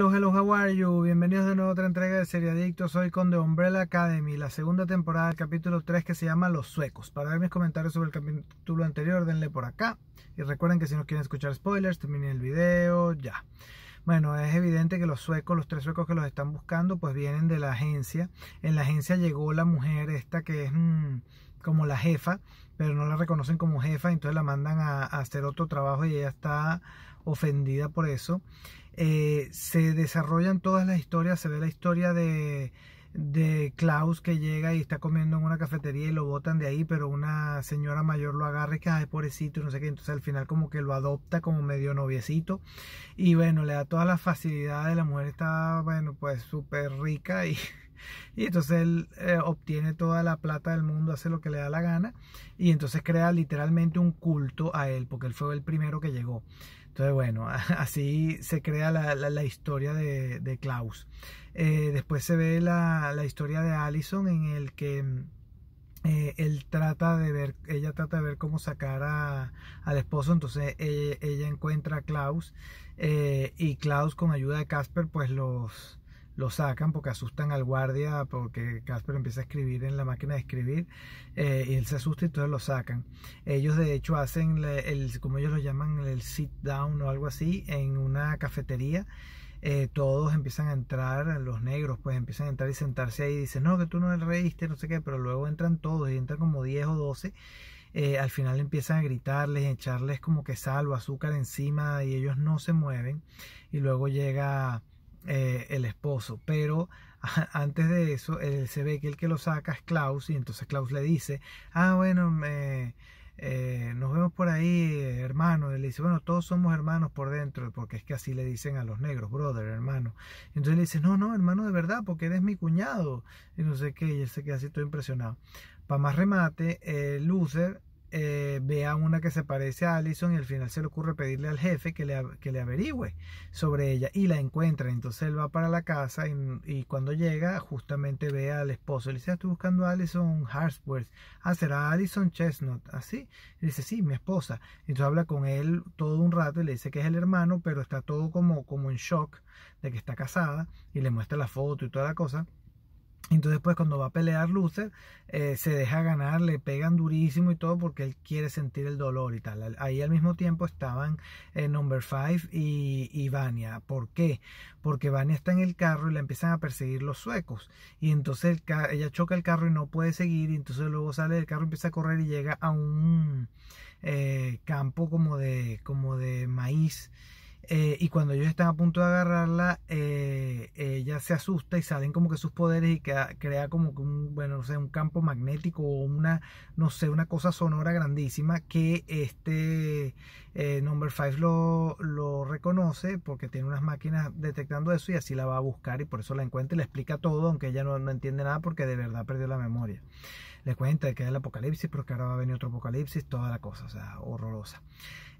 Hello, hello, how are you? Bienvenidos de nuevo a otra entrega de Seriadictos, hoy con The Umbrella Academy, la segunda temporada del capítulo 3 que se llama Los Suecos. Para ver mis comentarios sobre el capítulo anterior, denle por acá. Y recuerden que si no quieren escuchar spoilers, terminen el video, ya. Bueno, es evidente que los suecos, los tres suecos que los están buscando, pues vienen de la agencia. En la agencia llegó la mujer esta que es mm, como la jefa, pero no la reconocen como jefa, entonces la mandan a hacer otro trabajo y ella está ofendida por eso. Eh, se desarrollan todas las historias, se ve la historia de, de Klaus que llega y está comiendo en una cafetería y lo botan de ahí, pero una señora mayor lo agarra y que, ay, pobrecito, no sé qué. Entonces al final como que lo adopta como medio noviecito. Y bueno, le da todas las facilidades. La mujer está, bueno, pues súper rica y Y entonces él eh, obtiene toda la plata del mundo, hace lo que le da la gana. Y entonces crea literalmente un culto a él, porque él fue el primero que llegó. Entonces, bueno, así se crea la, historia de, Klaus. Eh, después se ve la, la, historia de Allison en el que eh, él trata de ver, ella trata de ver cómo sacar a, al esposo, entonces e, ella, encuentra a Klaus y Klaus con ayuda de Casper pues los, lo sacan porque asustan al guardia, porque Casper empieza a escribir en la máquina de escribir, eh, y él se asusta y entonces lo sacan. Ellos de hecho hacen, el, como ellos lo llaman, el sit down o algo así, en una cafetería. Eh, todos empiezan a entrar, los negros pues empiezan a entrar y sentarse ahí y dicen, no, que tú no reíste, no sé qué, pero luego entran todos y entran como 10 o 12. Eh, al final empiezan a gritarles, echarles como que sal o azúcar encima y ellos no se mueven. Y luego llega eh, el esposo. Pero antes de eso, él, se ve que el que lo saca es Klaus y entonces Klaus le dice, ah, bueno, me, eh, nos vemos por ahí, hermano. Y le dice, bueno, todos somos hermanos por dentro, porque es que así le dicen a los negros, brother, hermano. entonces le dice, no, no, hermano de verdad, porque eres mi cuñado. Y no sé qué, y él se queda así todo impresionado. Para más remate, eh, Luther eh, ve a una que se parece a Allison y al final se le ocurre pedirle al jefe que le, averigüe sobre ella y la encuentra. Entonces él va para la casa y, cuando llega justamente ve al esposo. Le dice, ah, estoy buscando a Allison Hartsworth? Ah, será Allison Chestnut. Así. dice, sí, mi esposa. Entonces habla con él todo un rato y le dice que es el hermano, pero está todo como, como en shock de que está casada y le muestra la foto y toda la cosa. Entonces, pues cuando va a pelear Luther, eh, se deja ganar, le pegan durísimo y todo porque él quiere sentir el dolor y tal. Ahí al mismo tiempo estaban eh, Number Five y, Vania. ¿Por qué? Porque Vania está en el carro y la empiezan a perseguir los suecos. Y entonces ella choca el carro y no puede seguir. Y entonces luego sale del carro, empieza a correr y llega a un eh, campo como de, como de maíz eh, y cuando ellos están a punto de agarrarla, eh, ella se asusta y salen como que sus poderes y crea, como que un, bueno, no sé, un campo magnético o una, no sé, una cosa sonora grandísima que este eh, Number 5 lo, lo, reconoce porque tiene unas máquinas detectando eso y así la va a buscar y por eso la encuentra y le explica todo, aunque ella no entiende nada porque de verdad perdió la memoria le cuenta que es el apocalipsis, porque ahora va a venir otro apocalipsis, toda la cosa, o sea, horrorosa.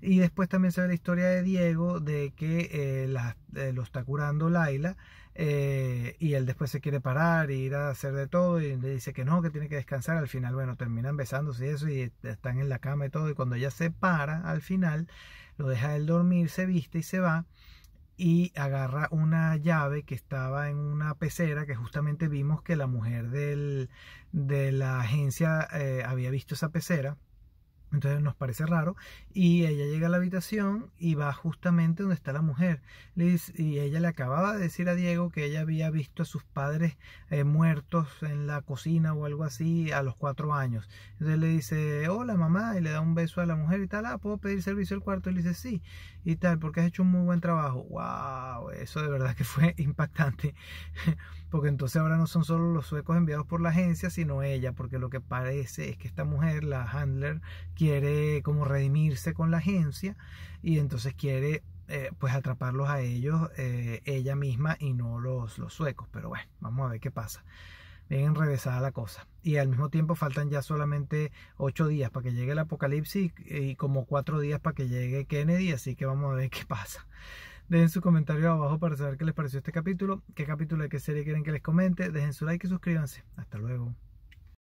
Y después también se ve la historia de Diego, de que eh, eh lo está curando Laila, eh, y él después se quiere parar e ir a hacer de todo, y le dice que no, que tiene que descansar. Al final, bueno, terminan besándose y eso, y están en la cama y todo, y cuando ella se para, al final, lo deja él dormir, se viste y se va y agarra una llave que estaba en una pecera que justamente vimos que la mujer del, de la agencia eh, había visto esa pecera entonces nos parece raro. Y ella llega a la habitación y va justamente donde está la mujer. Y ella le acababa de decir a Diego que ella había visto a sus padres eh, muertos en la cocina o algo así a los cuatro años. Entonces le dice, hola mamá, y le da un beso a la mujer y tal, ah, ¿puedo pedir servicio al cuarto? Y le dice, sí, y tal, porque has hecho un muy buen trabajo. ¡Wow! Eso de verdad que fue impactante. porque entonces ahora no son solo los suecos enviados por la agencia, sino ella, porque lo que parece es que esta mujer, la handler, quiere como redimirse con la agencia y entonces quiere eh, pues atraparlos a ellos eh, ella misma y no los, los suecos. Pero bueno, vamos a ver qué pasa. Bien regresada la cosa. Y al mismo tiempo faltan ya solamente ocho días para que llegue el apocalipsis y, como cuatro días para que llegue Kennedy. Así que vamos a ver qué pasa. Dejen su comentario abajo para saber qué les pareció este capítulo, qué capítulo de qué serie quieren que les comente. Dejen su like y suscríbanse. Hasta luego.